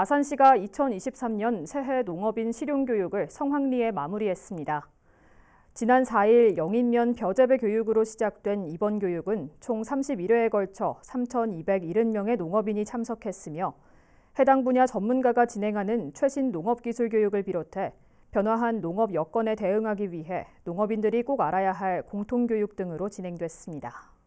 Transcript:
아산시가 2023년 새해 농업인 실용교육을 성황리에 마무리했습니다. 지난 4일 영인면 벼재배 교육으로 시작된 이번 교육은 총 31회에 걸쳐 3,270명의 농업인이 참석했으며 해당 분야 전문가가 진행하는 최신 농업기술 교육을 비롯해 변화한 농업 여건에 대응하기 위해 농업인들이 꼭 알아야 할 공통교육 등으로 진행됐습니다.